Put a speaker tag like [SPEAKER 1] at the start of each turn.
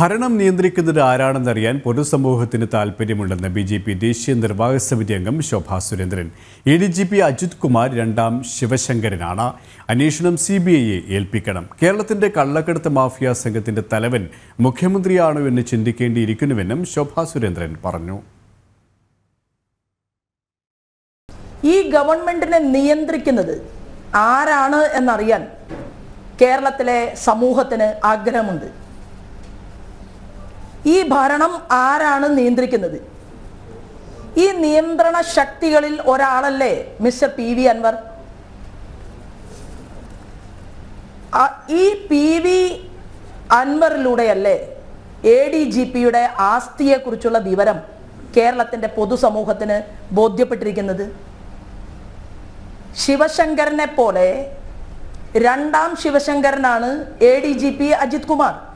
[SPEAKER 1] ഭരണം നിയന്ത്രിക്കുന്നത് ആരാണെന്നറിയാൻ പൊതുസമൂഹത്തിന് താൽപ്പര്യമുണ്ടെന്ന് ബി ജെ പി ദേശീയ നിർവാഹക സമിതി അംഗം Shobha Surendran A D G P Ajith Kumar രണ്ടാം ശിവശങ്കരനാണ് അന്വേഷണം സി ബി ഐയെ ഏൽപ്പിക്കണം കേരളത്തിന്റെ കള്ളക്കടത്ത് മാഫിയ സംഘത്തിന്റെ തലവൻ മുഖ്യമന്ത്രിയാണോ എന്ന് ചിന്തിക്കേണ്ടിയിരിക്കുന്നുവെന്നും ശോഭാ സുരേന്ദ്രൻ പറഞ്ഞു
[SPEAKER 2] ഈ ഗവൺമെന്റിനെ നിയന്ത്രിക്കുന്നത് ആരാണ് എന്നറിയാൻ കേരളത്തിലെ സമൂഹത്തിന് ആഗ്രഹമുണ്ട് ഈ ഭരണം ആരാണ് നിയന്ത്രിക്കുന്നത് ഈ നിയന്ത്രണ ശക്തികളിൽ ഒരാളല്ലേ മിസ്റ്റർ പി വി അൻവർ ഈ പി വി അൻവറിലൂടെയല്ലേ എ ഡി ജി പിയുടെ ആസ്തിയെക്കുറിച്ചുള്ള വിവരം കേരളത്തിൻ്റെ പൊതുസമൂഹത്തിന് ബോധ്യപ്പെട്ടിരിക്കുന്നത് ശിവശങ്കരനെ പോലെ രണ്ടാം ശിവശങ്കരനാണ് A D G P Ajith Kumar